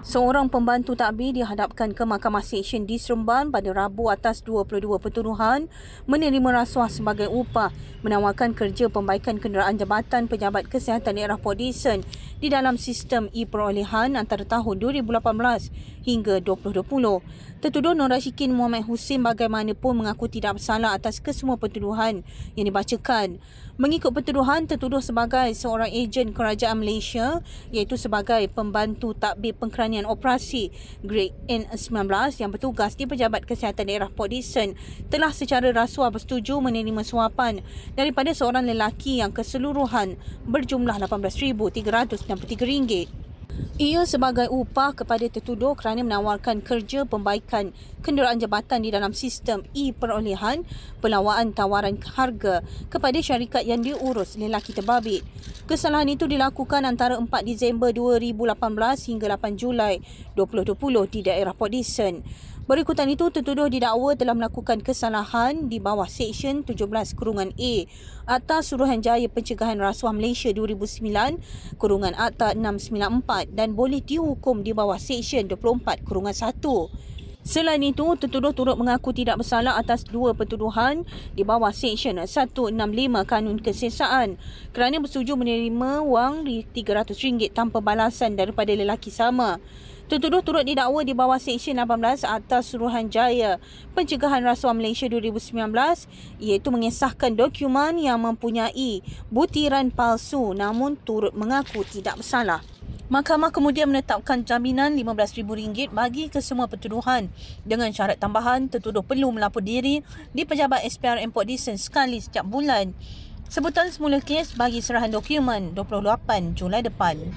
Seorang pembantu takbir dihadapkan ke Mahkamah Seksyen di Seremban pada Rabu atas 22 pertuduhan menerima rasuah sebagai upah menawarkan kerja pembaikan kenderaan jabatan pejabat kesihatan daerah Port Dickson di dalam sistem e-perolehan antara tahun 2018 hingga 2020. Tertuduh Nur Rashikin Muhammad Hussein bagaimanapun mengaku tidak bersalah atas kesemua pertuduhan yang dibacakan. Mengikut pertuduhan tertuduh sebagai seorang ejen kerajaan Malaysia iaitu sebagai pembantu takbir pengkerajaan pertanian operasi Great N19 yang bertugas di Pejabat Kesihatan Daerah Port Dickson telah secara rasuah bersetuju menerima suapan daripada seorang lelaki yang keseluruhan berjumlah RM18,363. Ia sebagai upah kepada tertuduh kerana menawarkan kerja pembaikan kenderaan jabatan di dalam sistem e-perolehan pelawaan tawaran harga kepada syarikat yang diurus lelaki terbabit. Kesalahan itu dilakukan antara 4 Disember 2018 hingga 8 Julai 2020 di daerah Port Dickson. Berikutan itu tertuduh didakwa telah melakukan kesalahan di bawah Seksyen 17 Kurungan A atas Suruhanjaya Pencegahan Rasuah Malaysia 2009 Kurungan Akta 694 dan boleh dihukum di bawah Seksyen 24 Kurungan 1. Selain itu, tertuduh turut mengaku tidak bersalah atas dua pertuduhan di bawah Seksyen 165 Kanun Kesesaan kerana bersetuju menerima wang RM300 tanpa balasan daripada lelaki sama. Tertuduh turut didakwa di bawah Seksyen 18 atas Suruhanjaya Pencegahan Rasuah Malaysia 2019 iaitu mengesahkan dokumen yang mempunyai butiran palsu namun turut mengaku tidak bersalah. Mahkamah kemudian menetapkan jaminan RM15,000 bagi kesemua pertuduhan. Dengan syarat tambahan, tertuduh perlu melapor diri di pejabat SPRM Port Dixon sekali setiap bulan. Sebutan semula kes bagi serahan dokumen 28 Julai depan.